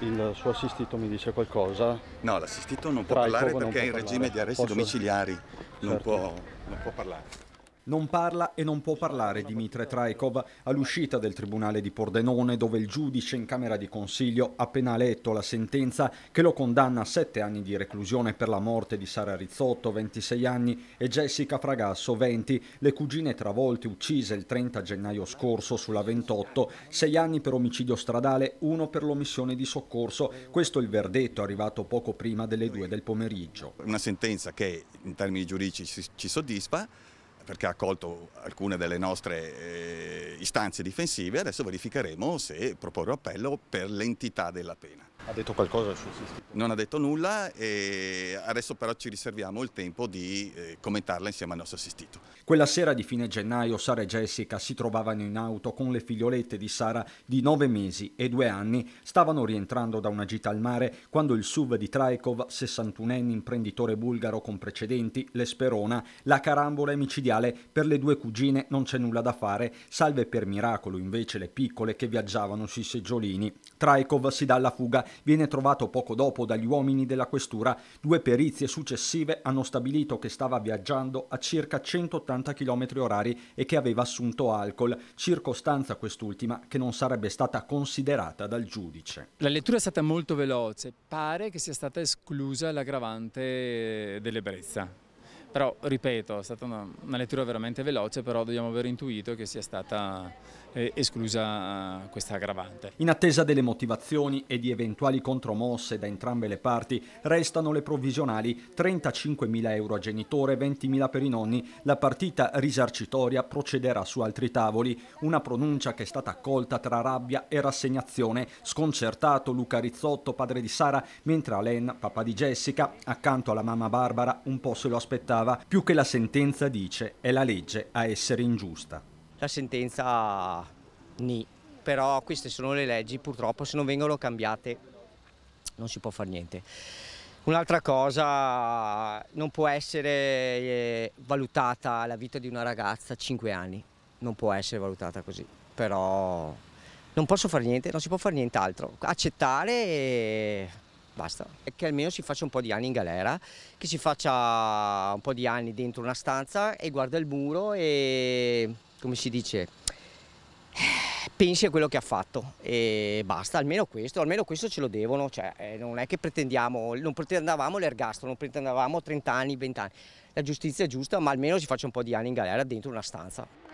il suo assistito mi dice qualcosa. No, l'assistito non può parlare perché è in parlare. regime di arresti Posso... domiciliari, non, certo. può, non può parlare. Non parla e non può parlare Dimitri Traikov all'uscita del tribunale di Pordenone dove il giudice in Camera di Consiglio ha appena letto la sentenza che lo condanna a sette anni di reclusione per la morte di Sara Rizzotto, 26 anni, e Jessica Fragasso, 20, le cugine travolte uccise il 30 gennaio scorso sulla 28, sei anni per omicidio stradale, uno per l'omissione di soccorso. Questo è il verdetto arrivato poco prima delle due del pomeriggio. Una sentenza che in termini giuridici ci soddisfa perché ha accolto alcune delle nostre eh, istanze difensive, adesso verificheremo se proporre appello per l'entità della pena. Ha detto qualcosa sul sistema? non ha detto nulla e adesso però ci riserviamo il tempo di eh, commentarla insieme al nostro assistito. Quella sera di fine gennaio Sara e Jessica si trovavano in auto con le figliolette di Sara di 9 mesi e 2 anni, stavano rientrando da una gita al mare quando il SUV di Traikov, 61enne imprenditore bulgaro con precedenti, l'esperona, la carambola è micidiale, per le due cugine non c'è nulla da fare, salve per miracolo invece le piccole che viaggiavano sui seggiolini. Traikov si dà alla fuga, viene trovato poco dopo dagli uomini della questura, due perizie successive hanno stabilito che stava viaggiando a circa 180 km orari e che aveva assunto alcol, circostanza quest'ultima che non sarebbe stata considerata dal giudice. La lettura è stata molto veloce, pare che sia stata esclusa l'aggravante dell'ebbrezza però, ripeto, è stata una, una lettura veramente veloce, però dobbiamo aver intuito che sia stata eh, esclusa eh, questa aggravante. In attesa delle motivazioni e di eventuali contromosse da entrambe le parti, restano le provvisionali 35.000 euro a genitore, 20.000 per i nonni. La partita risarcitoria procederà su altri tavoli. Una pronuncia che è stata accolta tra rabbia e rassegnazione. Sconcertato Luca Rizzotto, padre di Sara, mentre Alain, papà di Jessica, accanto alla mamma Barbara, un po' se lo aspettava brava, più che la sentenza dice è la legge a essere ingiusta. La sentenza ni, però queste sono le leggi, purtroppo se non vengono cambiate non si può fare niente. Un'altra cosa, non può essere eh, valutata la vita di una ragazza a 5 anni, non può essere valutata così, però non posso fare niente, non si può fare nient'altro. Accettare e basta. Che almeno si faccia un po' di anni in galera, che si faccia un po' di anni dentro una stanza e guarda il muro e, come si dice, pensi a quello che ha fatto e basta, almeno questo, almeno questo ce lo devono, cioè, eh, non è che pretendiamo, non pretendavamo l'ergastolo, non pretendavamo 30 anni, 20 anni, la giustizia è giusta ma almeno si faccia un po' di anni in galera dentro una stanza.